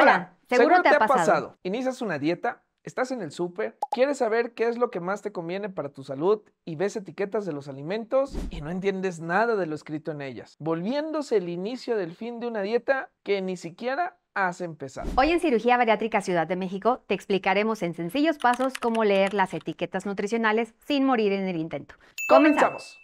Hola, seguro, te, ha pasado. Inicias una dieta, estás en el súper, quieres saber qué es lo que más te conviene para tu salud y ves etiquetas de los alimentos y no entiendes nada de lo escrito en ellas, volviéndose el inicio del fin de una dieta que ni siquiera has empezado. Hoy en Cirugía Bariátrica Ciudad de México te explicaremos en sencillos pasos cómo leer las etiquetas nutricionales sin morir en el intento. ¡Comenzamos!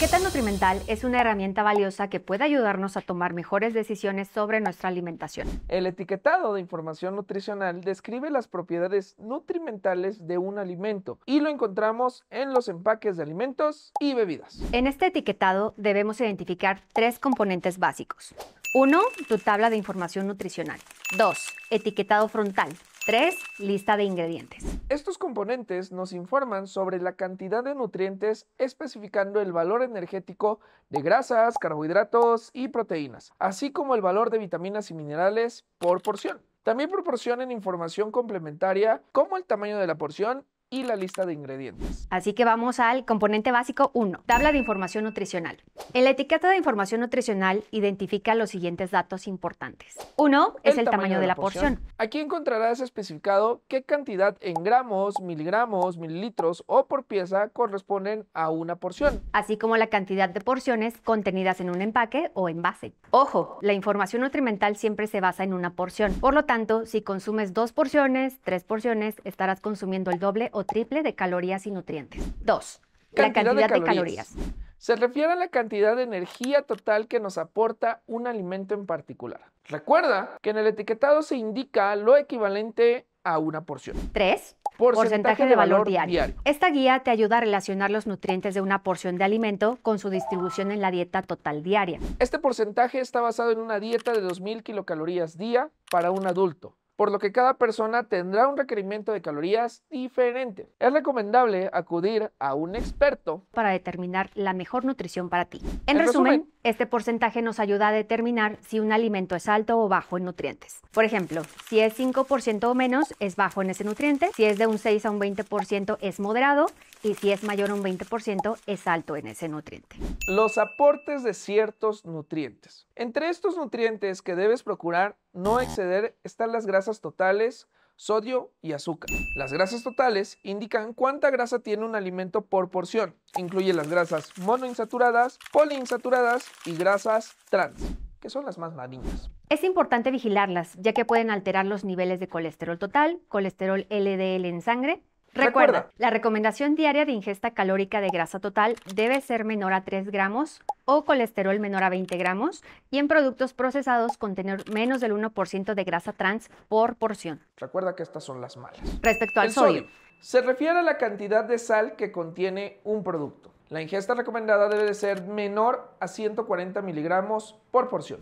etiqueta nutrimental es una herramienta valiosa que puede ayudarnos a tomar mejores decisiones sobre nuestra alimentación. El etiquetado de información nutricional describe las propiedades nutrimentales de un alimento y lo encontramos en los empaques de alimentos y bebidas. En este etiquetado debemos identificar tres componentes básicos. 1. Tu tabla de información nutricional. 2. Etiquetado frontal. 3. Lista de ingredientes. Estos componentes nos informan sobre la cantidad de nutrientes especificando el valor energético de grasas, carbohidratos y proteínas, así como el valor de vitaminas y minerales por porción. También proporcionan información complementaria como el tamaño de la porción y la lista de ingredientes. Así que vamos al componente básico 1, tabla de información nutricional. En la etiqueta de información nutricional identifica los siguientes datos importantes. Uno es el, tamaño, de la porción. Aquí encontrarás especificado qué cantidad en gramos, miligramos, mililitros o por pieza corresponden a una porción. Así como la cantidad de porciones contenidas en un empaque o envase. Ojo, la información nutrimental siempre se basa en una porción. Por lo tanto, si consumes dos porciones, tres porciones, estarás consumiendo el doble o o triple de calorías y nutrientes. 2. La cantidad de calorías. Se refiere a la cantidad de energía total que nos aporta un alimento en particular. Recuerda que en el etiquetado se indica lo equivalente a una porción. 3. Porcentaje, de, valor, diario. diario. Esta guía te ayuda a relacionar los nutrientes de una porción de alimento con su distribución en la dieta total diaria. Este porcentaje está basado en una dieta de 2.000 kilocalorías día para un adulto por lo que cada persona tendrá un requerimiento de calorías diferente. Es recomendable acudir a un experto para determinar la mejor nutrición para ti. En, resumen, este porcentaje nos ayuda a determinar si un alimento es alto o bajo en nutrientes. Por ejemplo, si es 5% o menos, es bajo en ese nutriente, si es de un 6 a un 20% es moderado y si es mayor a un 20% es alto en ese nutriente. Los aportes de ciertos nutrientes. Entre estos nutrientes que debes procurar no exceder están las grasas totales, sodio y azúcar. Las grasas totales indican cuánta grasa tiene un alimento por porción. Incluye las grasas monoinsaturadas, poliinsaturadas y grasas trans, que son las más marinas. Es importante vigilarlas, ya que pueden alterar los niveles de colesterol total, colesterol LDL en sangre Recuerda, la recomendación diaria de ingesta calórica de grasa total debe ser menor a 3 gramos o colesterol menor a 20 gramos y en productos procesados contener menos del 1% de grasa trans por porción. Recuerda que estas son las malas. Respecto al sodio. Se refiere a la cantidad de sal que contiene un producto. La ingesta recomendada debe ser menor a 140 miligramos por porción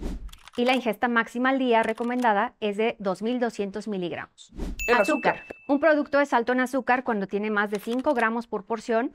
y la ingesta máxima al día recomendada es de 2.200 miligramos. Azúcar. Un producto es alto en azúcar cuando tiene más de 5 gramos por porción.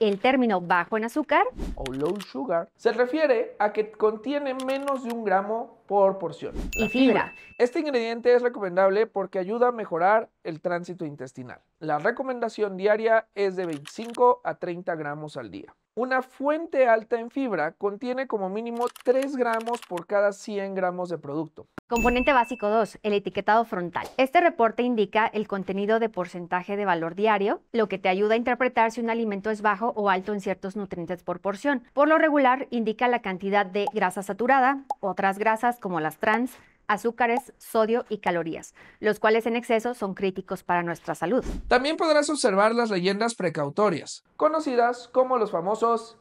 El término bajo en azúcar o low sugar se refiere a que contiene menos de un gramo por porción. y fibra. Este ingrediente es recomendable porque ayuda a mejorar el tránsito intestinal. La recomendación diaria es de 25 a 30 gramos al día. Una fuente alta en fibra contiene como mínimo 3 gramos por cada 100 gramos de producto. Componente básico 2, el etiquetado frontal. Este reporte indica el contenido de porcentaje de valor diario, lo que te ayuda a interpretar si un alimento es bajo o alto en ciertos nutrientes por porción. Por lo regular, indica la cantidad de grasa saturada, otras grasas como las trans, azúcares, sodio y calorías, los cuales en exceso son críticos para nuestra salud. También podrás observar las leyendas precautorias, conocidas como los famosos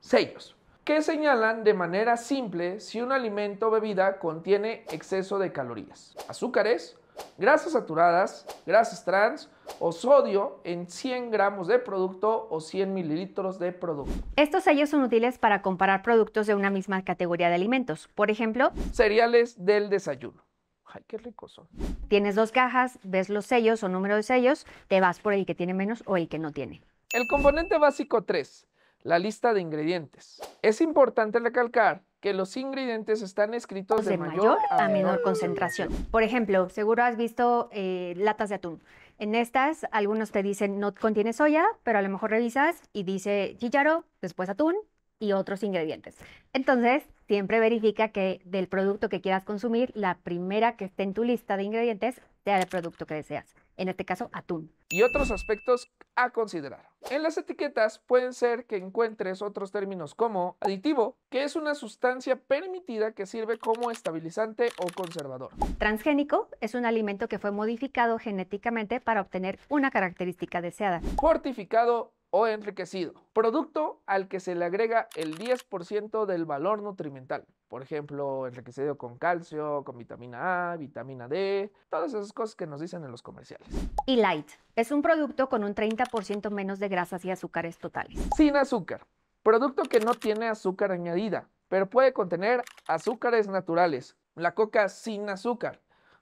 sellos, que señalan de manera simple si un alimento o bebida contiene exceso de calorías, azúcares grasas saturadas, grasas trans o sodio en 100 gramos de producto o 100 mililitros de producto. Estos sellos son útiles para comparar productos de una misma categoría de alimentos. Por ejemplo, cereales del desayuno. Ay, qué rico son. Tienes dos cajas, ves los sellos o número de sellos, te vas por el que tiene menos o el que no tiene. El componente básico 3, la lista de ingredientes. Es importante recalcar que los ingredientes están escritos de, mayor, a menor, concentración. Por ejemplo, seguro has visto eh, latas de atún. En estas, algunos te dicen no contiene soya, pero a lo mejor revisas y dice chillaro, después atún y otros ingredientes. Entonces, siempre verifica que del producto que quieras consumir, la primera que esté en tu lista de ingredientes sea el producto que deseas. En este caso, atún. Y otros aspectos a considerar. En las etiquetas pueden ser que encuentres otros términos como aditivo, que es una sustancia permitida que sirve como estabilizante o conservador. Transgénico es un alimento que fue modificado genéticamente para obtener una característica deseada. Fortificado o enriquecido, producto al que se le agrega el 10% del valor nutrimental. Por ejemplo, enriquecido con calcio, con vitamina A, vitamina D, todas esas cosas que nos dicen en los comerciales. Y light, es un producto con un 30% menos de grasas y azúcares totales. Sin azúcar, producto que no tiene azúcar añadida, pero puede contener azúcares naturales. La coca sin azúcar.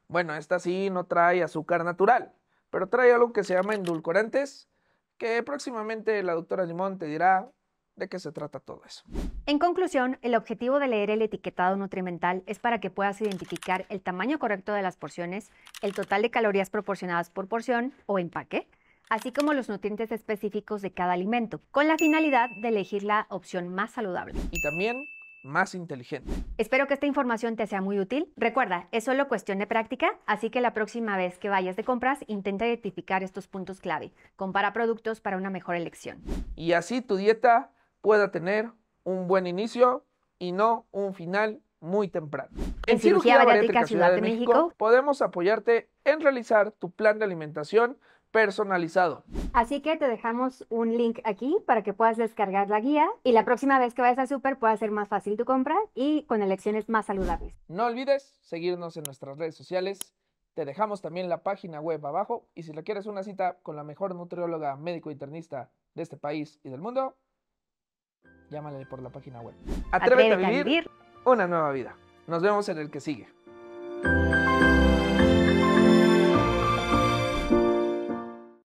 Bueno, esta sí no trae azúcar natural, pero trae algo que se llama endulcorantes que próximamente la doctora Limón te dirá de qué se trata todo eso. En conclusión, el objetivo de leer el etiquetado nutrimental es para que puedas identificar el tamaño correcto de las porciones, el total de calorías proporcionadas por porción o empaque, así como los nutrientes específicos de cada alimento, con la finalidad de elegir la opción más saludable. Y también más inteligente. Espero que esta información te sea muy útil. Recuerda, es solo cuestión de práctica, así que la próxima vez que vayas de compras, intenta identificar estos puntos clave. Compara productos para una mejor elección. Y así tu dieta pueda tener un buen inicio y no un final muy temprano. En, Cirugía, Bariátrica Ciudad, de, México podemos apoyarte en realizar tu plan de alimentación personalizado. Así que te dejamos un link aquí para que puedas descargar la guía y la próxima vez que vayas a super pueda ser más fácil tu compra y con elecciones más saludables. No olvides seguirnos en nuestras redes sociales. Te dejamos también la página web abajo y si lo quieres una cita con la mejor nutrióloga médico internista de este país y del mundo, llámale por la página web. Atrévete, a vivir una nueva vida. Nos vemos en el que sigue.